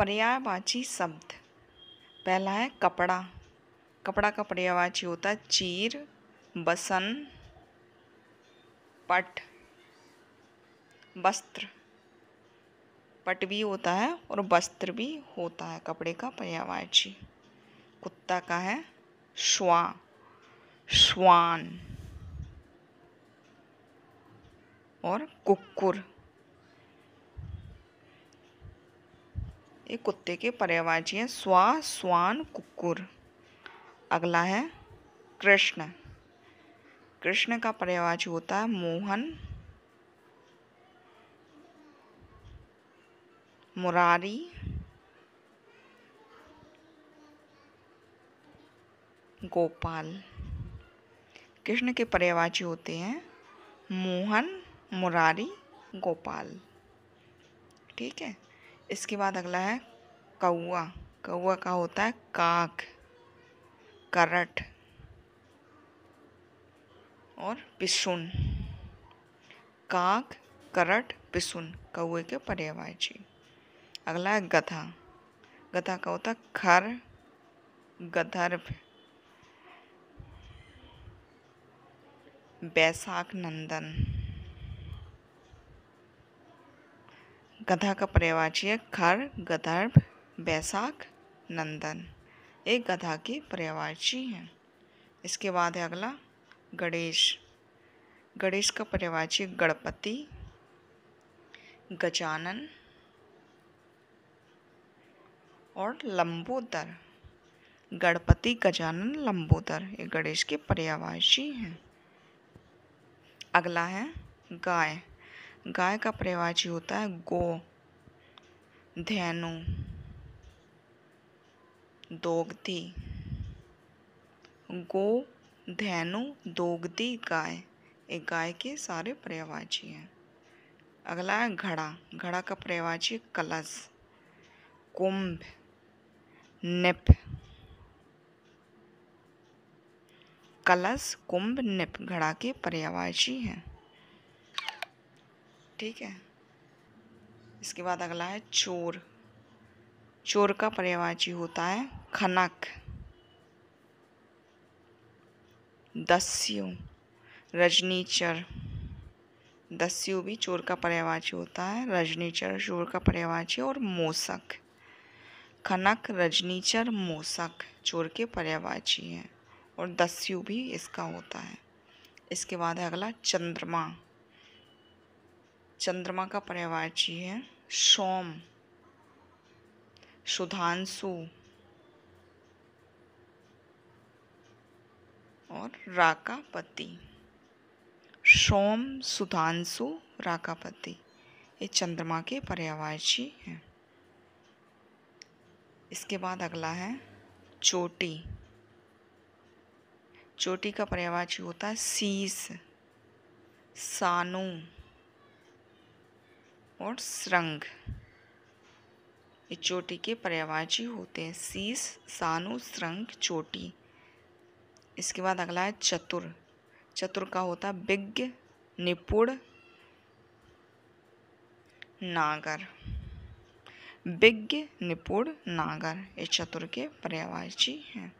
पर्यायवाची शब्द पहला है कपड़ा कपड़ा का पर्यायवाची होता है चीर बसन पट वस्त्र पट भी होता है और वस्त्र भी होता है कपड़े का पर्यायवाची कुत्ता का है श्वा श्वान और कुक्कुर ये कुत्ते के पर्यावाची हैं स्वा स्वान कुकुर अगला है कृष्ण कृष्ण का पर्यावाची होता है मोहन मुरारी गोपाल कृष्ण के पर्यावाची होते हैं मोहन मुरारी गोपाल ठीक है इसके बाद अगला है कौआ कौआ का होता है काक करट और पिसुन काक करट पिसुन कौए के जी अगला है गधा गधा का होता है खर गधर्भ बैसाख नंदन गधा का है खर गदर्भ बैसाख नंदन एक गधा की पर्यावाची है इसके बाद है अगला गणेश गणेश का पर्यावाची गणपति गजानन और लंबोदर गणपति गजानन लंबोदर ये गणेश के पर्यावाची हैं अगला है गाय गाय का पर्यायवाची होता है गो धैनु दोगती गो धैनु दोगती गाय एक गाय के सारे पर्यायवाची हैं अगला है घड़ा घड़ा का पर्यायवाची कलश कुंभ निप कलश कुंभ निप घड़ा के पर्यायवाची हैं ठीक है इसके बाद अगला है चोर चोर का पर्यायवाची होता है खनक दस्यु रजनीचर दस्यु भी चोर का पर्यायवाची होता है रजनीचर चोर का पर्यायवाची और मोसक खनक रजनीचर मोसक चोर के पर्यावाची हैं और दस्यु भी इसका होता है इसके बाद है अगला चंद्रमा चंद्रमा का पर्यायवाची है सोम सुधांशु और राकापति सोम सुधांशु राकापति ये चंद्रमा के पर्यायवाची हैं इसके बाद अगला है चोटी चोटी का पर्यायवाची होता है शीस सानू और श्रृंग ये चोटी के पर्यावाची होते हैं शीस सानु श्रृंग चोटी इसके बाद अगला है चतुर चतुर का होता है विज्ञ निपुण नागर विज्ञ निपुण नागर ये चतुर के पर्यावाची हैं